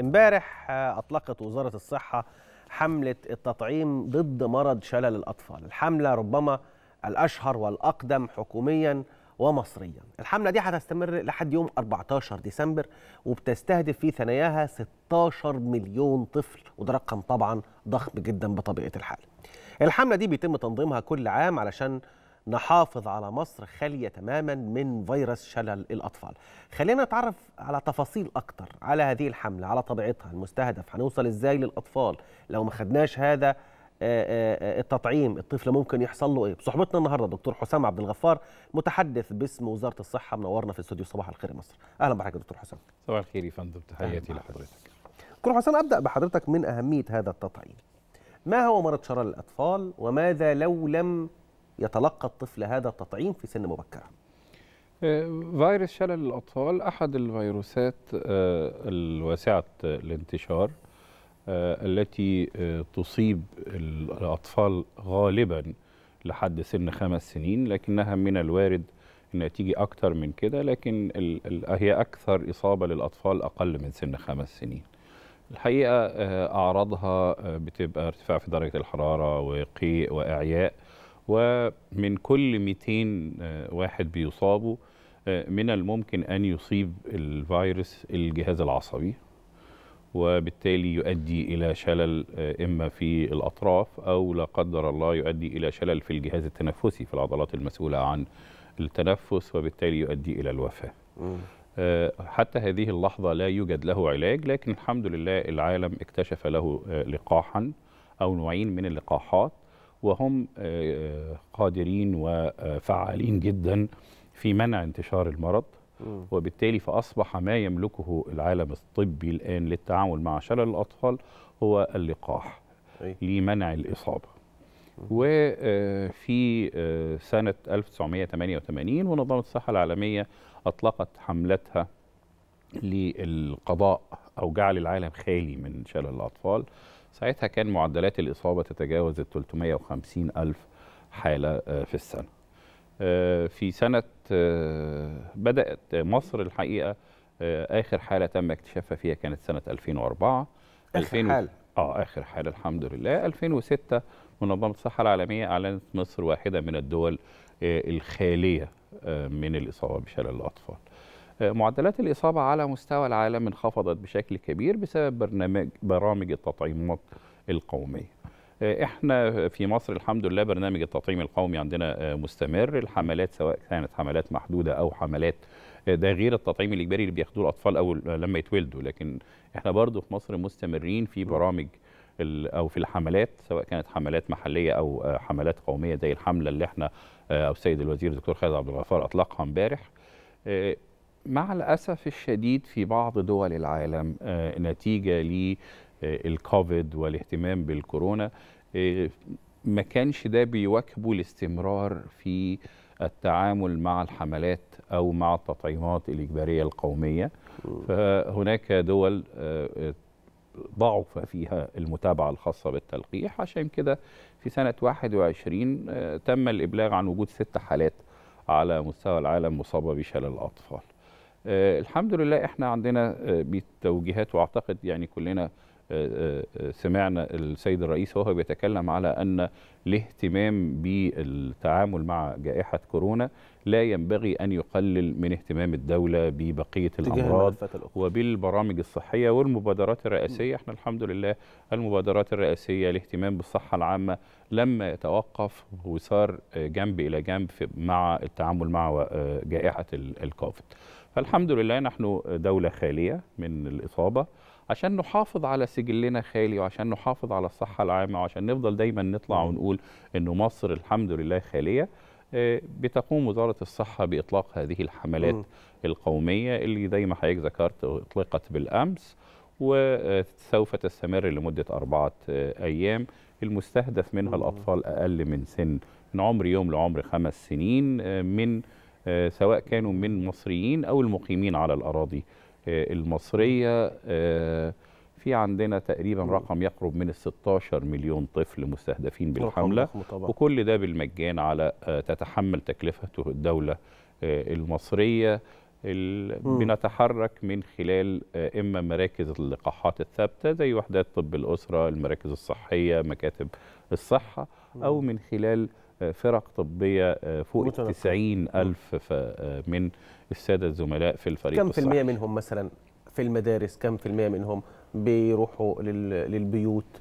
امبارح اطلقت وزاره الصحه حمله التطعيم ضد مرض شلل الاطفال الحمله ربما الاشهر والاقدم حكوميا ومصريا الحمله دي هتستمر لحد يوم 14 ديسمبر وبتستهدف في ثناياها 16 مليون طفل وده رقم طبعا ضخم جدا بطبيعه الحال الحمله دي بيتم تنظيمها كل عام علشان نحافظ على مصر خاليه تماما من فيروس شلل الاطفال. خلينا نتعرف على تفاصيل اكتر على هذه الحمله، على طبيعتها، المستهدف، هنوصل ازاي للاطفال؟ لو ما خدناش هذا آه، آه، التطعيم الطفل ممكن يحصل له ايه؟ بصحبتنا النهارده دكتور حسام عبد الغفار متحدث باسم وزاره الصحه منورنا في استوديو صباح الخير مصر. اهلا بحضرتك دكتور حسام. صباح الخير يا فندم تحياتي لحضرتك. دكتور حسام ابدا بحضرتك من اهميه هذا التطعيم. ما هو مرض شلل الاطفال وماذا لو لم يتلقى الطفل هذا التطعيم في سن مبكره آه، فيروس شلل الأطفال أحد الفيروسات آه، الواسعة الانتشار آه، التي تصيب الأطفال غالبا لحد سن خمس سنين لكنها من الوارد أنها تيجي اكثر من كده لكن هي أكثر إصابة للأطفال أقل من سن خمس سنين الحقيقة أعراضها بتبقى ارتفاع في درجة الحرارة وقيء وإعياء ومن كل 200 آه، واحد بيصابوا آه، من الممكن أن يصيب الفيروس الجهاز العصبي وبالتالي يؤدي إلى شلل آه، إما في الأطراف أو لا قدر الله يؤدي إلى شلل في الجهاز التنفسي في العضلات المسؤولة عن التنفس وبالتالي يؤدي إلى الوفاة حتى هذه اللحظة لا يوجد له علاج لكن الحمد لله العالم اكتشف له لقاحا أو نوعين من اللقاحات وهم آه، آه، قادرين وفعالين جدا في منع انتشار المرض وبالتالي فأصبح ما يملكه العالم الطبي الآن للتعامل مع شلل الأطفال هو اللقاح لمنع الإصابة وفي آه، سنة 1988 منظمة الصحة العالمية أطلقت حملتها للقضاء أو جعل العالم خالي من شلل الأطفال ساعتها كان معدلات الإصابة تتجاوز ال 350 ألف حالة آه، في السنة آه، في سنة آه، بدأت مصر الحقيقة آخر حالة تم اكتشافها فيها كانت سنة 2004 آخر حالة اه اخر حاله الحمد لله 2006 منظمه الصحه العالميه اعلنت مصر واحده من الدول الخاليه من الاصابه بشلل الاطفال معدلات الإصابة على مستوى العالم انخفضت بشكل كبير بسبب برنامج برامج التطعيمات القومية آه، احنا في مصر الحمد لله برنامج التطعيم القومي عندنا آه، مستمر الحملات سواء كانت حملات محدودة أو حملات آه، ده غير التطعيم الإجباري اللي بياخدوه الأطفال أول لما يتولدوا لكن احنا برضو في مصر مستمرين في برامج او في الحملات سواء كانت حملات محليه او حملات قوميه زي الحمله اللي احنا او السيد الوزير الدكتور خالد عبد الغفار اطلقها امبارح مع الأسف الشديد في بعض دول العالم آه، نتيجة للكوفيد آه، والاهتمام بالكورونا آه، ما كانش ده بيواكبه الاستمرار في التعامل مع الحملات أو مع التطعيمات الإجبارية القومية فهناك دول ضعف فيها المتابعة الخاصة بالتلقيح عشان كده في سنة 21 تم الإبلاغ عن وجود ست حالات على مستوى العالم مصابة بشلل الأطفال آه، الحمد لله احنا عندنا آه، بالتوجيهات واعتقد يعني كلنا سمعنا السيد الرئيس وهو بيتكلم على أن الاهتمام بالتعامل مع جائحة كورونا لا ينبغي أن يقلل من اهتمام الدولة ببقية الأمراض وبالبرامج الصحية والمبادرات الرئاسية احنا الحمد لله المبادرات الرئاسية الاهتمام بالصحة العامة لما يتوقف وصار جنب إلى جنب مع التعامل مع آه، جائحة الكوفيد فالحمد لله نحن دولة خالية من الإصابة عشان نحافظ على سجلنا خالي وعشان نحافظ على الصحه العامه وعشان نفضل دايما نطلع ونقول انه مصر الحمد لله خاليه آه، بتقوم وزاره الصحه باطلاق هذه الحملات م. القوميه اللي زي ما حضرتك ذكرت اطلقت بالامس وسوف تستمر لمده اربعه آه، ايام المستهدف منها الاطفال اقل من سن من عمر يوم لعمر خمس سنين آه، من سواء كانوا من مصريين او المقيمين على الاراضي آه، المصرية آه، في عندنا تقريبا رقم يقرب من ال 16 مليون طفل مستهدفين بالحملة وكل ده بالمجان على آه، تتحمل تكلفته الدولة المصرية بنتحرك من خلال إما مراكز اللقاحات الثابتة زي وحدات طب الأسرة المراكز الصحية مكاتب الصحة أو من خلال فرق طبية آه، فوق متنقل. 90 ألف آه، من السادة الزملاء في الفريق كم في المية منهم مثلا في المدارس كم في المية منهم بيروحوا للبيوت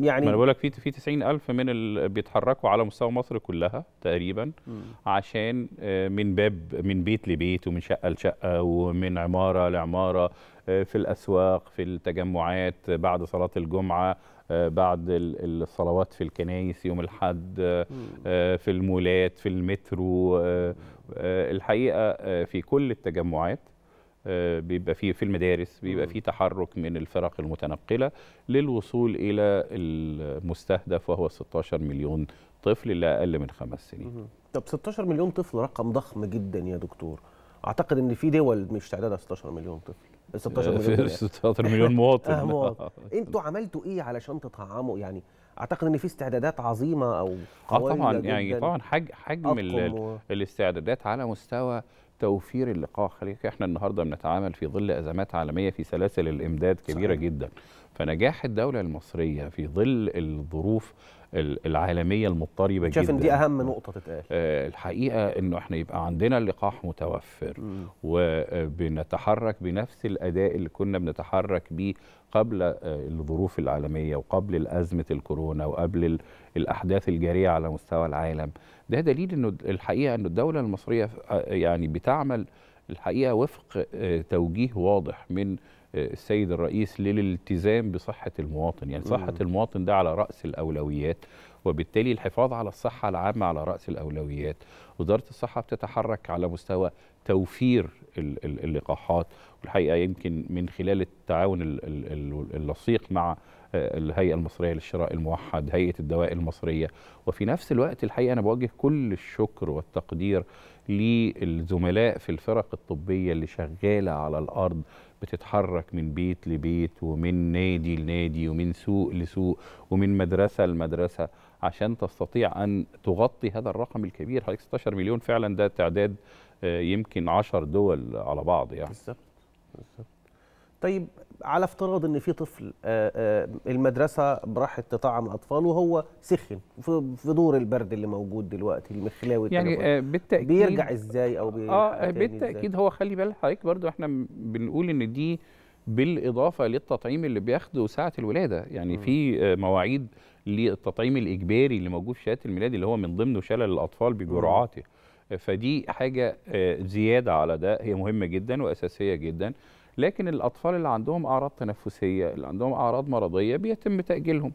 يعني ما بقول لك في في 90000 من اللي بيتحركوا على مستوى مصر كلها تقريبا م. عشان آه، من باب من بيت لبيت ومن شقه لشقه ومن عماره لعماره في الاسواق في التجمعات بعد صلاه الجمعه آه، بعد الصلوات في الكنايس يوم الحد آه، آه، في المولات في المترو الحقيقه في كل التجمعات بيبقى في في المدارس بيبقى في تحرك من الفرق المتنقله للوصول الى المستهدف وهو 16 مليون طفل لا اقل من خمس سنين. طب 16 مليون طفل رقم ضخم جدا يا دكتور. اعتقد ان في دول مش تعدادها 16 مليون طفل. 16 مليون 16 مليون مواطن آه مواطن انتوا عملتوا ايه علشان تطعموا يعني اعتقد ان في استعدادات عظيمه او اه طبعا يعني طبعا حجم الاستعدادات على مستوى توفير اللقاح خليك احنا النهارده بنتعامل في ظل ازمات عالميه في سلاسل الامداد كبيره صحيح. جدا فنجاح الدوله المصريه في ظل الظروف العالميه المضطربه جدا شايف ان دي اهم نقطه تتقال آه، الحقيقه انه احنا يبقى عندنا اللقاح متوفر وبنتحرك آه، بنفس الاداء اللي كنا بنتحرك بيه قبل آه، الظروف العالميه وقبل ازمه الكورونا وقبل الاحداث الجاريه على مستوى العالم ده دليل انه الحقيقه انه الدوله المصريه يعني بتعمل الحقيقه وفق آه، توجيه واضح من آه، السيد الرئيس للالتزام بصحه المواطن يعني صحه المواطن ده على راس الاولويات وبالتالي الحفاظ على الصحة العامة على رأس الأولويات وزارة الصحة بتتحرك على مستوى توفير اللقاحات والحقيقة يمكن من خلال التعاون اللصيق مع آه، الهيئة المصرية للشراء الموحد هيئة الدواء المصرية وفي نفس الوقت الحقيقة أنا بوجه كل الشكر والتقدير للزملاء في الفرق الطبية اللي شغالة على الأرض بتتحرك من بيت لبيت ومن نادي لنادي ومن سوق لسوق ومن مدرسة لمدرسة عشان تستطيع أن تغطي هذا الرقم الكبير حضرتك 16 مليون فعلا ده تعداد آه، يمكن 10 دول على بعض يعني بالظبط بالظبط طيب على افتراض ان في طفل آه، آه، المدرسه راحت تطعم الاطفال وهو سخن في دور البرد اللي موجود دلوقتي المخلاوي يعني بالتاكيد بيرجع ازاي او اه يعني بالتاكيد هو خلي بالك حضرتك برضو احنا بنقول ان دي بالاضافه للتطعيم اللي بياخده ساعه الولاده يعني في آه، مواعيد للتطعيم الاجباري اللي موجود في شهاده الميلاد اللي هو من ضمنه شلل الاطفال بجرعاته فدي حاجه آه، زياده على ده هي مهمه جدا واساسيه جدا لكن الاطفال اللي عندهم اعراض تنفسيه اللي عندهم اعراض مرضيه بيتم تاجيلهم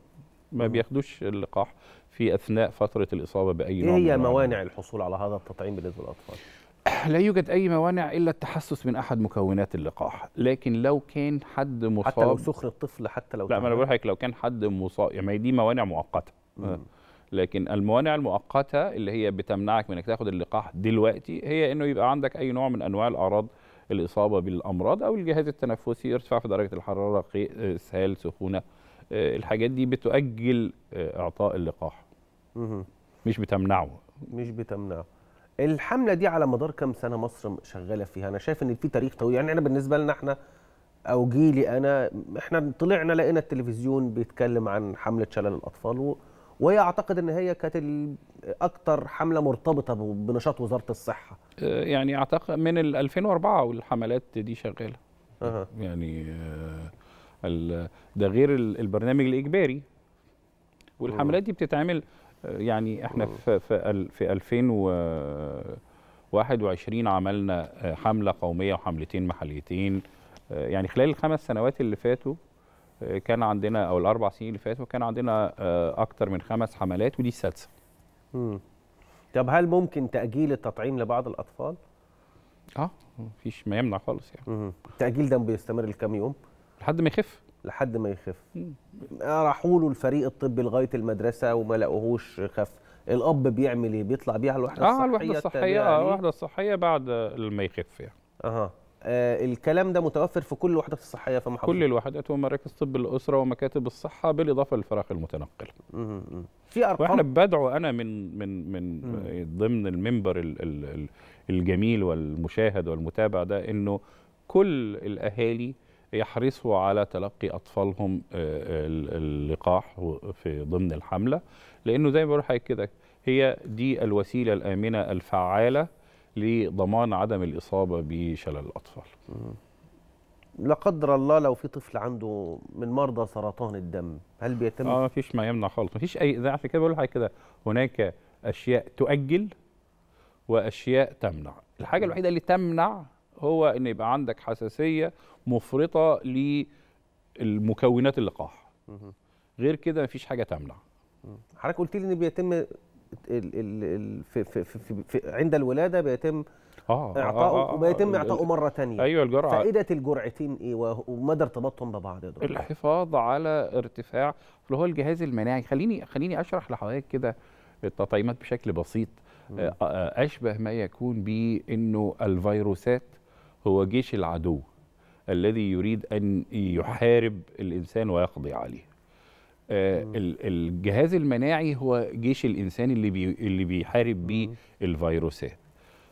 ما بياخدوش اللقاح في اثناء فتره الاصابه باي نوع ايه هي موانع الحصول على هذا التطعيم بالنسبه للاطفال لا يوجد أي موانع إلا التحسس من أحد مكونات اللقاح لكن لو كان حد مصاب حتى لو سخر الطفل حتى لو لا ما أنا بقول لك لو كان حد مصاب يعني دي موانع مؤقتة مم. لكن الموانع المؤقتة اللي هي بتمنعك من انك تاخد اللقاح دلوقتي هي انه يبقى عندك اي نوع من انواع الاعراض الاصابة بالامراض او الجهاز التنفسي ارتفاع في درجة الحرارة اسهال آه، سخونة آه، الحاجات دي بتؤجل آه، اعطاء اللقاح مش بتمنعه مش بتمنعه الحمله دي على مدار كام سنه مصر شغاله فيها انا شايف ان في تاريخ طويل يعني انا بالنسبه لنا احنا او جيلي انا احنا طلعنا لقينا التلفزيون بيتكلم عن حمله شلل الاطفال و... وهي اعتقد ان هي كانت اكتر حمله مرتبطه بنشاط وزاره الصحه أه، يعني اعتقد من 2004 والحملات دي شغاله يعني، أه. يعني ده غير البرنامج الاجباري والحملات دي بتتعمل يعني احنا في في في 2021 عملنا آه، حمله قوميه وحملتين محليتين آه، يعني خلال الخمس سنوات اللي فاتوا آه، كان عندنا او الاربع سنين اللي فاتوا كان عندنا اكتر من خمس حملات ودي السادسه. امم طب هل ممكن تاجيل التطعيم لبعض الاطفال؟ اه مفيش ما يمنع خالص يعني. التاجيل ده بيستمر لكام يوم؟ لحد ما يخف لحد ما يخف آه، راحوا له الفريق الطبي لغايه المدرسه وما لقوهوش خف الاب بيعمل ايه بيطلع بيها آه، على الوحده الصحيه اه الوحده الصحيه اه يعني. الوحده الصحيه بعد لما يخف يعني اها آه الكلام ده متوفر في كل الوحدات الصحيه في محافظه كل الوحدات ومراكز طب الاسره ومكاتب الصحه بالاضافه للفراغ المتنقل في ارقام واحنا بدعو انا من من من ضمن المنبر الـ الـ الجميل والمشاهد والمتابع ده انه كل الاهالي يحرصوا على تلقي أطفالهم آه، آه، اللقاح في ضمن الحملة لأنه زي ما بقول حضرتك كده هي دي الوسيلة الآمنة الفعالة لضمان عدم الإصابة بشلل الأطفال لا قدر الله لو في طفل عنده من مرضى سرطان الدم هل بيتم اه مفيش ما يمنع خالص مفيش اي ده عشان كده بقول لحضرتك كده هناك اشياء تؤجل واشياء تمنع الحاجه الوحيده اللي تمنع هو ان يبقى عندك حساسيه مفرطه للمكونات اللقاح غير كده مفيش حاجه تمنع حضرتك قلت لي ان بيتم في في في في عند الولاده بيتم آه, آه، اعطائه آه آه وبيتم اعطائه مره ثانيه ايوه الجرعه فائده الجرعتين ايه ومدى ارتباطهم ببعض يا دكتور الحفاظ على ارتفاع اللي هو الجهاز المناعي خليني خليني اشرح لحضرتك كده التطعيمات بشكل بسيط آه، آه، اشبه ما يكون بانه الفيروسات هو جيش العدو الذي يريد أن يحارب الإنسان ويقضي عليه آه، الجهاز المناعي هو جيش الإنسان اللي, بي اللي بيحارب بيه الفيروسات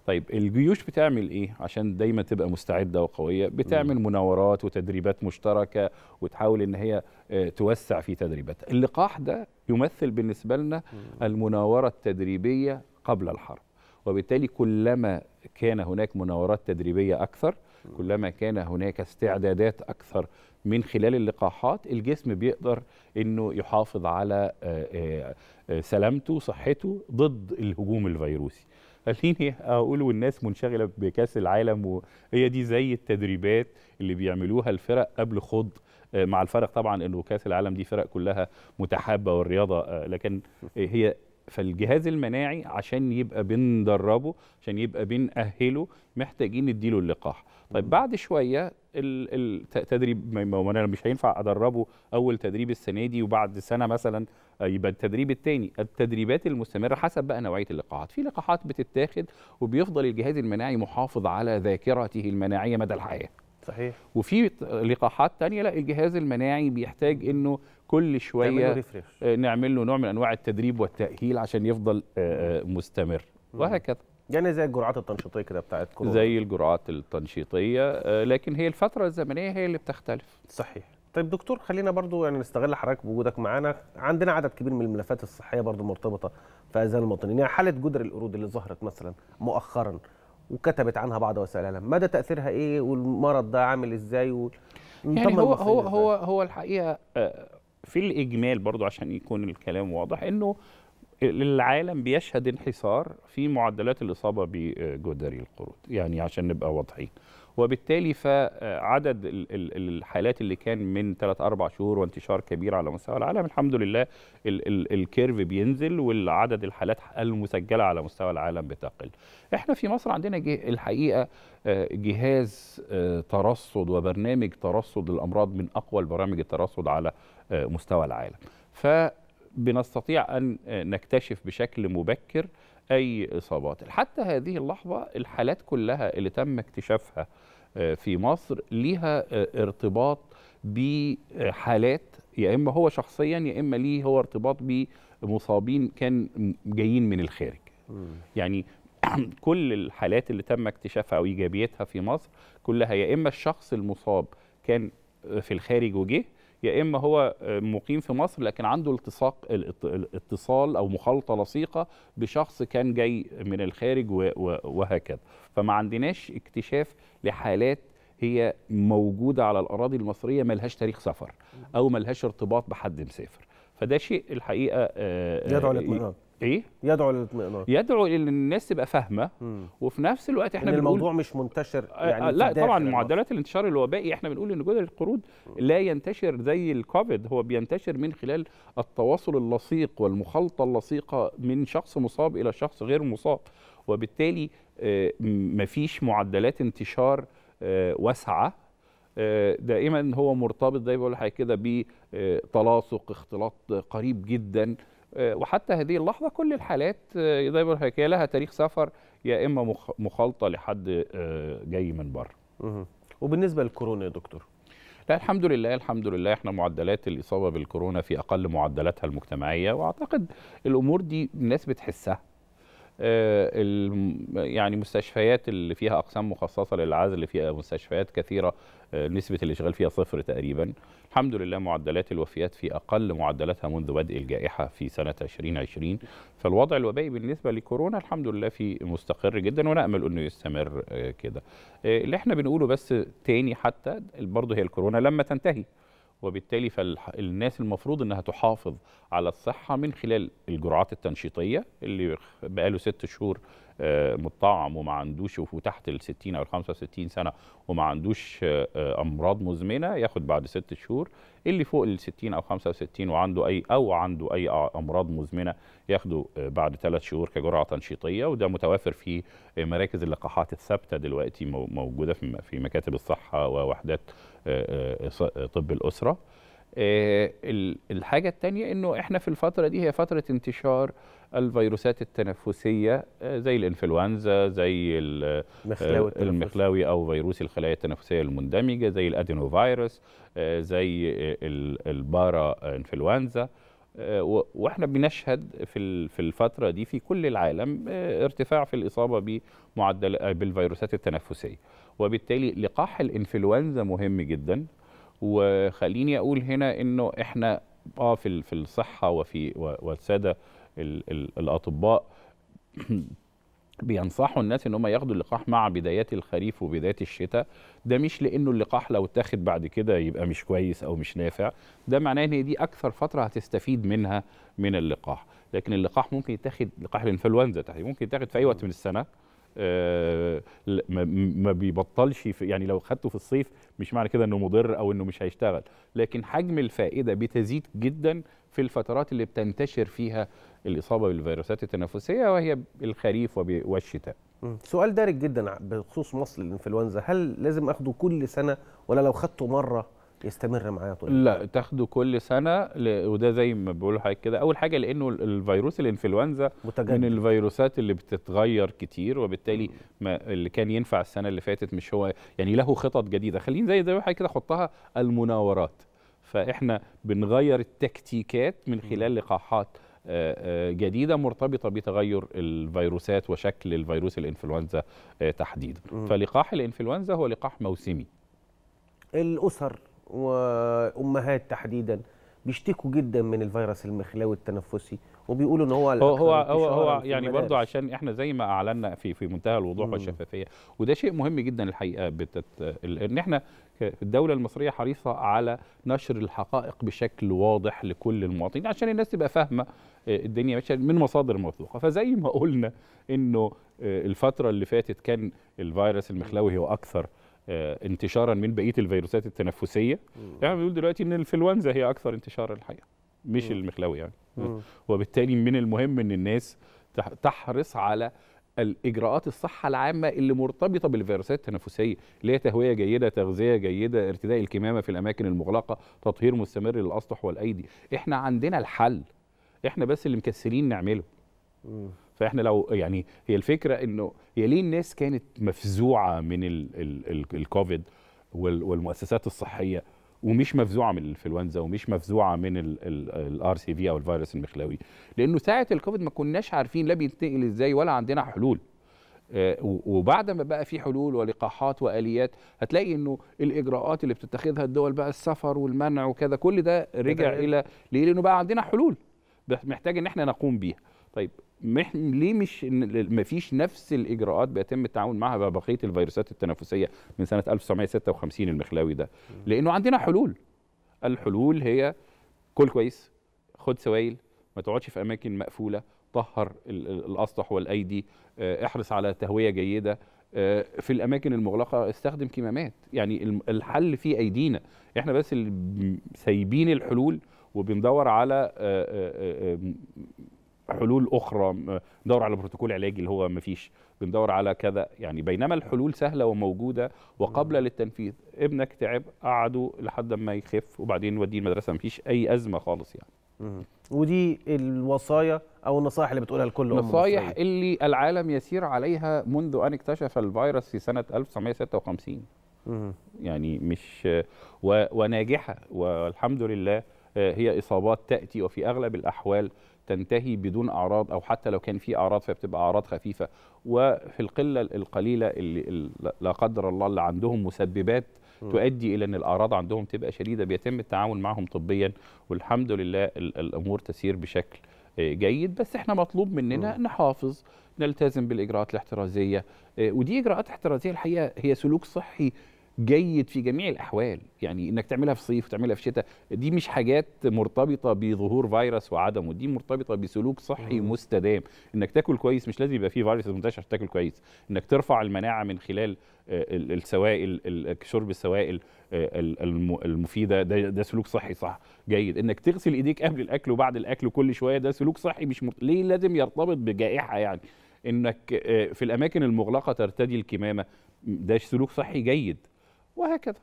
طيب الجيوش بتعمل ايه عشان دايما تبقى مستعده وقويه بتعمل مناورات وتدريبات مشتركه وتحاول ان هي آه، توسع في تدريبات اللقاح ده يمثل بالنسبه لنا المناوره التدريبيه قبل الحرب وبالتالي كلما كان هناك مناورات تدريبية أكثر كلما كان هناك استعدادات أكثر من خلال اللقاحات الجسم بيقدر أنه يحافظ على آه، آه، آه، سلامته وصحته ضد الهجوم الفيروسي خليني اقول والناس منشغله بكاس العالم وهي دي زي التدريبات اللي بيعملوها الفرق قبل خوض مع الفرق طبعا انه كاس العالم دي فرق كلها متحابه والرياضه لكن هي فالجهاز المناعي عشان يبقى بندربه عشان يبقى بنأهله محتاجين نديله اللقاح طيب بعد شويه التدريب ما انا مش هينفع ادربه اول تدريب السنه دي وبعد سنه مثلا يبقى التدريب الثاني التدريبات المستمره حسب بقى نوعيه اللقاحات في لقاحات بتتاخد وبيفضل الجهاز المناعي محافظ على ذاكرته المناعيه مدى الحياه صحيح وفي لقاحات تانية لا الجهاز المناعي بيحتاج انه كل شويه آه، نعمل له نوع من انواع التدريب والتاهيل عشان يفضل آه، آه، مستمر وهكذا يعني زي الجرعات التنشيطيه كده بتاعت كورونا زي الجرعات التنشيطيه لكن هي الفتره الزمنيه هي اللي بتختلف صحيح طيب دكتور خلينا برضو يعني نستغل حضرتك بوجودك معانا عندنا عدد كبير من الملفات الصحيه برضو مرتبطه في اذهان المواطنين يعني حاله جدر القرود اللي ظهرت مثلا مؤخرا وكتبت عنها بعض وسائل الاعلام مدى تاثيرها ايه والمرض ده عامل ازاي و... يعني هو هو هو هو الحقيقه في الإجمال برضو عشان يكون الكلام واضح أنه العالم بيشهد انحسار في معدلات الإصابة بجدري القرود يعني عشان نبقى واضحين وبالتالي فعدد الحالات اللي كان من 3 4 شهور وانتشار كبير على مستوى العالم الحمد لله الكيرف بينزل والعدد الحالات المسجله على مستوى العالم بتقل. احنا في مصر عندنا الحقيقه آه، جهاز آه، ترصد وبرنامج ترصد الامراض من اقوى البرامج الترصد على مستوى العالم فبنستطيع أن نكتشف بشكل مبكر أي إصابات حتى هذه اللحظة الحالات كلها اللي تم اكتشافها آه، في مصر ليها آه، ارتباط بحالات يا إما هو شخصيا يا إما ليه هو ارتباط بمصابين كان جايين من الخارج يعني كل الحالات اللي تم اكتشافها أو إيجابيتها في مصر كلها يا إما الشخص المصاب كان في الخارج وجه يا اما هو آه، مقيم في مصر لكن عنده التصاق الاتصال او مخالطه لصيقه بشخص كان جاي من الخارج وهكذا فما عندناش اكتشاف لحالات هي موجوده على الاراضي المصريه ملهاش تاريخ سفر او ملهاش ارتباط بحد مسافر فده شيء الحقيقه يدعو آه، آه، للاطمئنان ايه يدعو للاطمئنان يدعو ان الناس تبقى فاهمه وفي نفس الوقت احنا بنقول الموضوع مش منتشر آه، يعني لا طبعا يعني. معدلات الانتشار الوبائي احنا بنقول ان جدر القرود لا ينتشر زي الكوفيد هو بينتشر من خلال التواصل اللصيق والمخالطه اللصيقه من شخص مصاب الى شخص غير مصاب وبالتالي آه، مفيش معدلات انتشار آه، واسعه دائما هو مرتبط زي ما بقول لحضرتك كده بتلاصق اختلاط قريب جدا آه، وحتى هذه اللحظه كل الحالات آه، زي ما لها تاريخ سفر يا اما مخالطه لحد آه، جاي من بره وبالنسبه للكورونا يا دكتور لا الحمد لله الحمد لله احنا معدلات الاصابه بالكورونا في اقل معدلاتها المجتمعيه واعتقد الامور دي الناس بتحسها آه، يعني مستشفيات اللي فيها اقسام مخصصه للعزل فيها مستشفيات كثيره آه، نسبه الاشغال فيها صفر تقريبا الحمد لله معدلات الوفيات في اقل معدلاتها منذ بدء الجائحه في سنه 2020 فالوضع الوبائي بالنسبه لكورونا الحمد لله في مستقر جدا ونامل انه يستمر آه، كده اللي احنا بنقوله بس تاني حتى برضه هي الكورونا لما تنتهي وبالتالي فالناس المفروض انها تحافظ على الصحه من خلال الجرعات التنشيطيه اللي بقاله ست شهور آه، مطعم وما عندوش وتحت ال 60 او ال 65 سنه وما عندوش آه، آه، امراض مزمنه ياخد بعد ست شهور اللي فوق ال 60 او 65 وعنده اي او عنده اي امراض مزمنه ياخده بعد ثلاث شهور كجرعه تنشيطيه وده متوافر في مراكز اللقاحات الثابته دلوقتي موجوده في مكاتب الصحه ووحدات آه، آه، آه، طب الاسره الحاجه الثانيه انه احنا في الفتره دي هي فتره انتشار الفيروسات التنفسيه زي الانفلونزا زي المخلاوي او فيروس الخلايا التنفسيه المندمجه زي الادينوفيروس زي البارا انفلونزا واحنا بنشهد في في الفتره دي في كل العالم آه، ارتفاع في الاصابه بمعدل آه، بالفيروسات التنفسيه وبالتالي لقاح الانفلونزا مهم جدا وخليني اقول هنا انه احنا اه في في الصحه وفي والساده الاطباء بينصحوا الناس ان هم ياخدوا اللقاح مع بدايات الخريف وبدايات الشتاء ده مش لانه اللقاح لو اتاخد بعد كده يبقى مش كويس او مش نافع ده معناه ان دي اكثر فتره هتستفيد منها من اللقاح لكن اللقاح ممكن يتاخد لقاح الانفلونزا تحديدا ممكن يتاخد في اي وقت من السنه آه، ما بيبطلش يعني لو خدته في الصيف مش معنى كده انه مضر او انه مش هيشتغل لكن حجم الفائده بتزيد جدا في الفترات اللي بتنتشر فيها الاصابه بالفيروسات التنفسيه وهي الخريف والشتاء سؤال دارج جدا بخصوص مصل الانفلونزا هل لازم اخده كل سنه ولا لو خدته مره يستمر معايا طول لا تاخده كل سنه ل... وده زي ما بقول لحضرتك كده اول حاجه لانه الفيروس الانفلونزا متجدد. من الفيروسات اللي بتتغير كتير وبالتالي ما اللي كان ينفع السنه اللي فاتت مش هو يعني له خطط جديده خلينا زي زي حضرتك كده حطها المناورات فاحنا بنغير التكتيكات من خلال لقاحات آه، آه، جديده مرتبطه بتغير الفيروسات وشكل الفيروس الانفلونزا آه، تحديدا فلقاح الانفلونزا هو لقاح موسمي الاسر وامهات تحديدا بيشتكوا جدا من الفيروس المخلاوي التنفسي وبيقولوا ان هو هو هو هو, هو يعني برضه عشان احنا زي ما اعلنا في في منتهى الوضوح والشفافيه وده شيء مهم جدا الحقيقه بتت... ان احنا الدوله المصريه حريصه على نشر الحقائق بشكل واضح لكل المواطنين عشان الناس تبقى فاهمه آه، الدنيا ماشيه من مصادر موثوقه فزي ما قلنا انه آه، الفتره اللي فاتت كان الفيروس المخلاوي هو اكثر آه، انتشارا من بقيه الفيروسات التنفسيه يعني بيقول دلوقتي ان الانفلونزا هي اكثر انتشارا الحقيقه مش المخلاوي يعني وبالتالي من المهم ان الناس تحرص على الاجراءات الصحه العامه اللي مرتبطه بالفيروسات التنفسيه اللي هي تهويه جيده تغذيه جيده ارتداء الكمامه في الاماكن المغلقه تطهير مستمر للاسطح والايدي احنا عندنا الحل احنا بس اللي مكسلين نعمله فاحنا لو يعني هي الفكره انه هي ليه الناس كانت مفزوعه من الكوفيد والمؤسسات الصحيه ومش مفزوعه من الانفلونزا ومش مفزوعه من الار سي في او الفيروس المخلاوي لانه ساعه الكوفيد ما كناش عارفين لا بينتقل ازاي ولا عندنا حلول آه، وبعد ما بقى في حلول ولقاحات واليات هتلاقي انه الاجراءات اللي بتتخذها الدول بقى السفر والمنع وكذا كل ده رجع الى ليه لانه بقى عندنا حلول محتاج ان احنا نقوم بيها طيب مح... ليه مش ما فيش نفس الاجراءات بيتم التعامل معها ببقيه الفيروسات التنفسيه من سنه 1956 المخلاوي ده لانه عندنا حلول الحلول هي كل كويس خد سوائل ما تقعدش في اماكن مقفوله طهر الاسطح والايدي آه، احرص على تهويه جيده آه، في الاماكن المغلقه استخدم كمامات يعني الحل في ايدينا احنا بس سايبين الحلول وبندور على آه، حلول اخرى ندور على بروتوكول علاجي اللي هو ما فيش بندور على كذا يعني بينما الحلول سهله وموجوده وقابله للتنفيذ ابنك تعب قعده لحد ما يخف وبعدين نوديه المدرسه ما فيش اي ازمه خالص يعني ودي الوصايا او النصائح اللي بتقولها لكل النصائح اللي العالم يسير عليها منذ ان اكتشف الفيروس في سنه 1956 يعني مش و... وناجحه والحمد لله آه، هي اصابات تاتي وفي اغلب الاحوال تنتهي بدون اعراض او حتى لو كان في اعراض فبتبقى اعراض خفيفه وفي القله القليله اللي لا قدر الله اللي عندهم مسببات تؤدي الى ان الاعراض عندهم تبقى شديده بيتم التعامل معهم طبيا والحمد لله الامور تسير بشكل آه، جيد بس احنا مطلوب مننا نحافظ نلتزم بالاجراءات الاحترازيه آه، ودي اجراءات احترازيه الحقيقه هي سلوك صحي جيد في جميع الاحوال يعني انك تعملها في صيف وتعملها في شتاء دي مش حاجات مرتبطه بظهور فيروس وعدمه دي مرتبطه بسلوك صحي مم. مستدام انك تاكل كويس مش لازم يبقى فيه فيروس منتشر عشان تاكل كويس انك ترفع المناعه من خلال آه، السوائل شرب السوائل آه، المفيده ده, ده سلوك صحي صح جيد انك تغسل ايديك قبل الاكل وبعد الاكل كل شويه ده سلوك صحي مش مرت... ليه لازم يرتبط بجائحه يعني انك آه، في الاماكن المغلقه ترتدي الكمامه ده سلوك صحي جيد وهكذا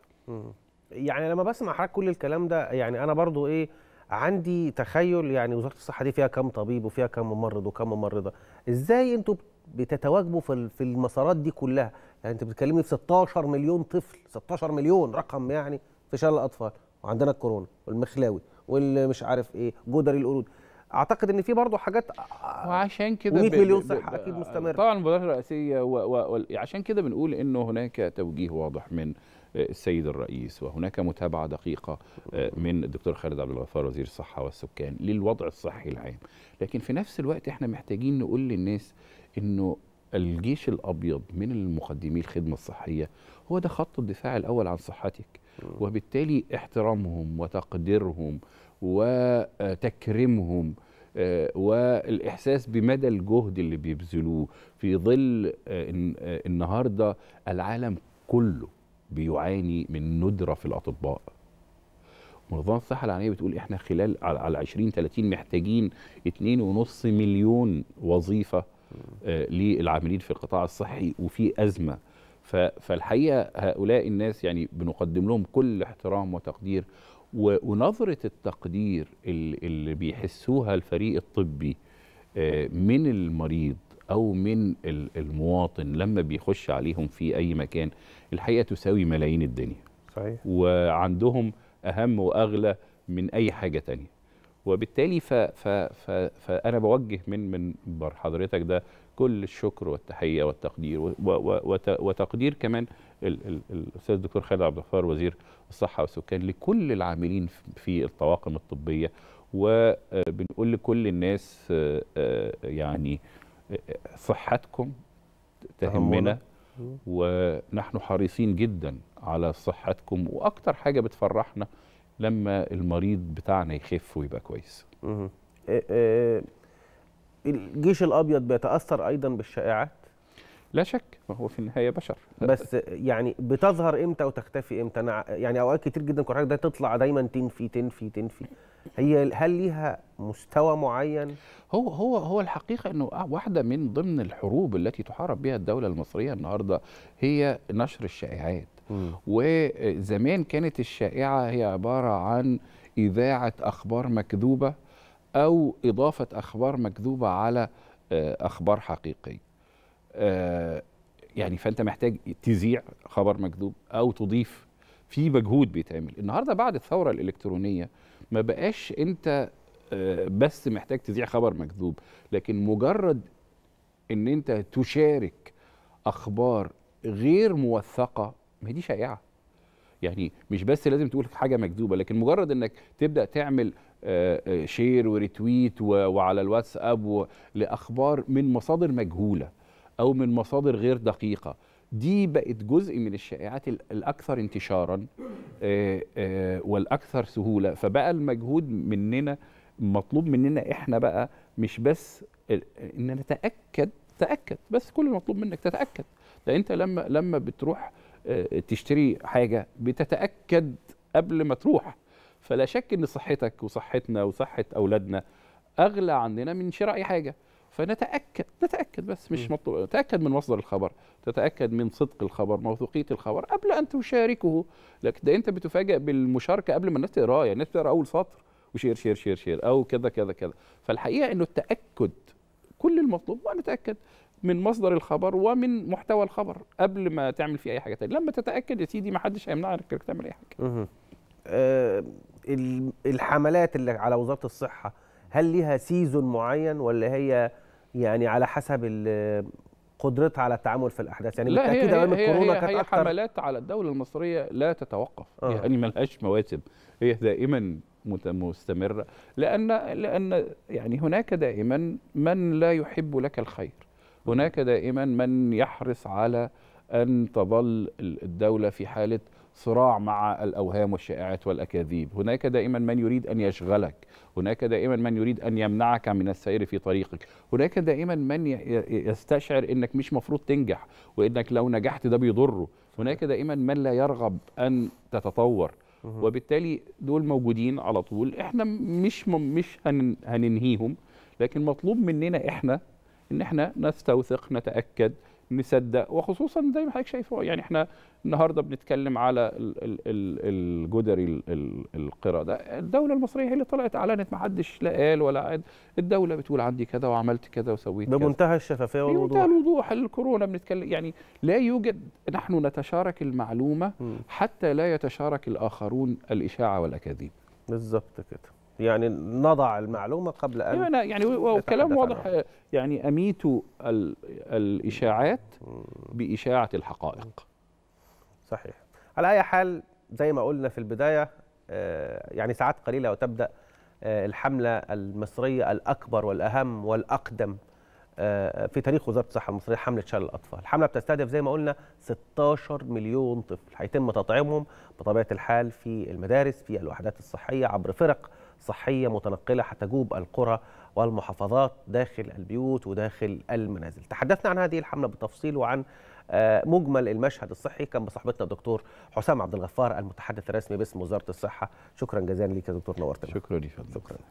يعني لما بسمع حضرتك كل الكلام ده يعني انا برضو ايه عندي تخيل يعني وزاره الصحه دي فيها كم طبيب وفيها كم ممرض وكم ممرضه ازاي انتوا بتتواجبوا في في المسارات دي كلها يعني انت بتتكلمي في 16 مليون طفل 16 مليون رقم يعني في شلل الاطفال وعندنا الكورونا والمخلاوي والمش عارف ايه جدر القرود اعتقد ان في برضه حاجات آه، وعشان كده 100 مليون صحه اكيد مستمره طبعا المبادرات الرئاسيه وعشان كده بنقول انه هناك توجيه واضح من السيد الرئيس وهناك متابعه دقيقه آه، من الدكتور خالد عبد الغفار وزير الصحه والسكان للوضع الصحي العام لكن في نفس الوقت احنا محتاجين نقول للناس انه الجيش الابيض من المقدمي الخدمه الصحيه هو ده خط الدفاع الاول عن صحتك وبالتالي احترامهم وتقديرهم وتكريمهم آه، والاحساس بمدى الجهد اللي بيبذلوه في ظل آه، النهارده العالم كله بيعاني من ندره في الاطباء منظمه الصحه العالميه بتقول احنا خلال على 20 30 محتاجين 2.5 مليون وظيفه آه للعاملين في القطاع الصحي وفي ازمه فالحقيقه هؤلاء الناس يعني بنقدم لهم كل احترام وتقدير ونظره التقدير اللي بيحسوها الفريق الطبي آه، من المريض او من المواطن لما بيخش عليهم في اي مكان الحقيقه تساوي ملايين الدنيا صحيح وعندهم اهم واغلى من اي حاجه تانية وبالتالي ف ف ف فانا بوجه من من حضرتك ده كل الشكر والتحيه والتقدير و و وتقدير كمان الاستاذ الدكتور خالد عبد الغفار وزير الصحه والسكان لكل العاملين في الطواقم الطبيه وبنقول لكل الناس آه، آه، يعني صحتكم تهمنا ونحن حريصين جدا على صحتكم واكتر حاجه بتفرحنا لما المريض بتاعنا يخف ويبقى كويس إيه، إيه، الجيش الابيض بيتاثر ايضا بالشائعات لا شك ما هو في النهايه بشر بس يعني بتظهر امتى وتختفي امتى انا يعني اوقات كتير جدا حاجه ده تطلع دايما تنفي تنفي تنفي هي هل ليها مستوى معين هو هو هو الحقيقه انه واحده من ضمن الحروب التي تحارب بها الدوله المصريه النهارده هي نشر الشائعات وزمان كانت الشائعه هي عباره عن اذاعه اخبار مكذوبه او اضافه اخبار مكذوبه على آه، اخبار حقيقيه آه، يعني فانت محتاج تذيع خبر مكذوب او تضيف في مجهود بيتعمل النهارده بعد الثوره الالكترونيه ما بقاش انت آه، بس محتاج تذيع خبر مكذوب لكن مجرد ان انت تشارك اخبار غير موثقه ما دي شائعه يعني مش بس لازم تقول حاجه مكذوبه لكن مجرد انك تبدا تعمل شير آه، آه، وريتويت وعلى الواتساب لاخبار من مصادر مجهوله او من مصادر غير دقيقه دي بقت جزء من الشائعات الاكثر انتشارا آه، آه، والاكثر سهوله فبقى المجهود مننا مطلوب مننا احنا بقى مش بس ان نتاكد تاكد بس كل المطلوب منك تتاكد ده انت لما لما بتروح آه، تشتري حاجه بتتاكد قبل ما تروح فلا شك ان صحتك وصحتنا وصحه اولادنا اغلى عندنا من شراء اي حاجه فنتاكد نتاكد بس مش مطلوب نتاكد من مصدر الخبر تتاكد من صدق الخبر موثوقيه الخبر قبل ان تشاركه لكن ده انت بتفاجئ بالمشاركه قبل ما الناس تقراه يعني الناس تقرا اول سطر وشير شير شير شير او كذا كذا كذا فالحقيقه انه التاكد كل المطلوب هو نتاكد من مصدر الخبر ومن محتوى الخبر قبل ما تعمل فيه اي حاجه تانية لما تتاكد يا سيدي ما حدش هيمنعك انك تعمل اي حاجه آه، الحملات اللي على وزاره الصحه هل ليها سيزون معين ولا هي يعني على حسب قدرتها على التعامل في الاحداث يعني بالتاكيد اوامر الكورونا كانت هي حملات على الدوله المصريه لا تتوقف آه. يعني لهاش مواسم هي دائما مستمره لان لان يعني هناك دائما من لا يحب لك الخير هناك دائما من يحرص على ان تظل الدوله في حاله صراع مع الأوهام والشائعات والأكاذيب هناك دائما من يريد أن يشغلك هناك دائما من يريد أن يمنعك من السير في طريقك هناك دائما من يستشعر أنك مش مفروض تنجح وأنك لو نجحت ده بيضره هناك دائما من لا يرغب أن تتطور وبالتالي دول موجودين على طول احنا مش مش هننهيهم لكن مطلوب مننا احنا ان احنا نستوثق نتاكد مصدق وخصوصا زي ما حضرتك شايفه يعني احنا النهارده بنتكلم على الجدري القرى ده الدوله المصريه هي اللي طلعت اعلنت ما حدش لا قال ولا عاد الدوله بتقول عندي كذا وعملت كذا وسويت كذا بمنتهى الشفافيه والوضوح بمنتهى الوضوح الكورونا بنتكلم يعني لا يوجد نحن نتشارك المعلومه حتى لا يتشارك الاخرون الاشاعه والاكاذيب بالظبط كده يعني نضع المعلومه قبل ان يعني, يعني وكلام واضح يعني اميتوا الاشاعات باشاعه الحقائق صحيح على اي حال زي ما قلنا في البدايه آه، يعني ساعات قليله وتبدا آه، الحمله المصريه الاكبر والاهم والاقدم آه، في تاريخ وزاره الصحه المصريه حمله شلل الاطفال، الحمله بتستهدف زي ما قلنا 16 مليون طفل هيتم تطعيمهم بطبيعه الحال في المدارس في الوحدات الصحيه عبر فرق صحية متنقلة حتجوب القرى والمحافظات داخل البيوت وداخل المنازل تحدثنا عن هذه الحملة بالتفصيل وعن آه، مجمل المشهد الصحي كان بصحبتنا الدكتور حسام عبد الغفار المتحدث الرسمي باسم وزارة الصحة شكرا جزيلا لك يا دكتور نورتنا شكرا لي شكرا